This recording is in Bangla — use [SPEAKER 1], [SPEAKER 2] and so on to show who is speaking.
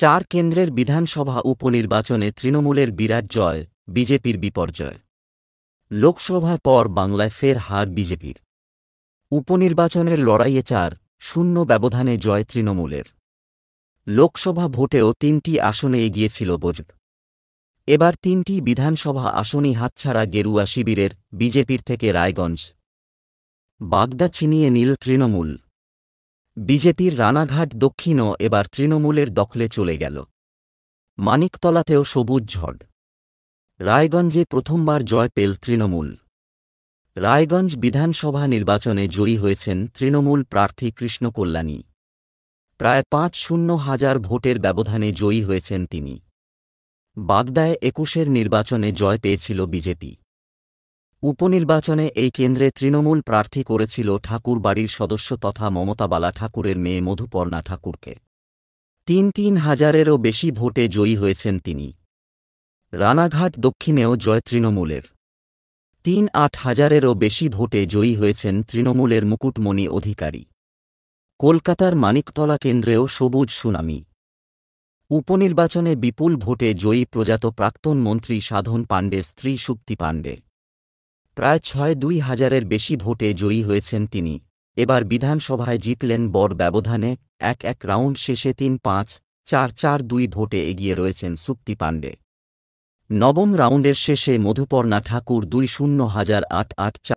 [SPEAKER 1] চার কেন্দ্রের বিধানসভা উপনির্বাচনে তৃণমূলের বিরাট জয় বিজেপির বিপর্যয় লোকসভার পর বাংলায় ফের হার বিজেপির উপনির্বাচনের লড়াইয়ে চার শূন্য ব্যবধানে জয় তৃণমূলের লোকসভা ভোটেও তিনটি আসনে এগিয়েছিল বোঝ এবার তিনটি বিধানসভা আসনই হাতছাড়া গেরুয়া শিবিরের বিজেপির থেকে রায়গঞ্জ বাগদা ছিনিয়ে নীল তৃণমূল বিজেপির রানাঘাট দক্ষিণও এবার তৃণমূলের দখলে চলে গেল মানিকতলাতেও সবুজ ঝড় রায়গঞ্জে প্রথমবার জয় পেল তৃণমূল রায়গঞ্জ বিধানসভা নির্বাচনে জয়ী হয়েছেন তৃণমূল প্রার্থী কৃষ্ণকল্যাণী প্রায় পাঁচ শূন্য হাজার ভোটের ব্যবধানে জয়ী হয়েছেন তিনি বাগদায় একুশের নির্বাচনে জয় পেয়েছিল বিজেপি উপনির্বাচনে এই কেন্দ্রে তৃণমূল প্রার্থী করেছিল ঠাকুর বাড়ির সদস্য তথা মমতাবালা ঠাকুরের মেয়ে মধুপর্ণা ঠাকুরকে তিন তিন হাজারেরও বেশি ভোটে জয়ী হয়েছেন তিনি রানাঘাট দক্ষিণেও জয় তৃণমূলের তিন আট হাজারেরও বেশি ভোটে জয়ী হয়েছেন তৃণমূলের মুকুটমণি অধিকারী কলকাতার মানিকতলা কেন্দ্রেও সবুজ সুনামি উপনির্বাচনে বিপুল ভোটে জয়ী প্রজাত প্রাক্তন মন্ত্রী সাধন পাণ্ডে স্ত্রী শুক্তি পাণ্ডে প্রায় ছয় দুই হাজারের বেশি ভোটে জয়ী হয়েছেন তিনি এবার বিধানসভায় জিতলেন বর ব্যবধানে এক এক রাউন্ড শেষে তিন পাঁচ চার চার দুই ভোটে এগিয়ে রয়েছেন সুপ্তি পাণ্ডে নবম রাউন্ডের শেষে মধুপর্ণা ঠাকুর দুই শূন্য হাজার আট আট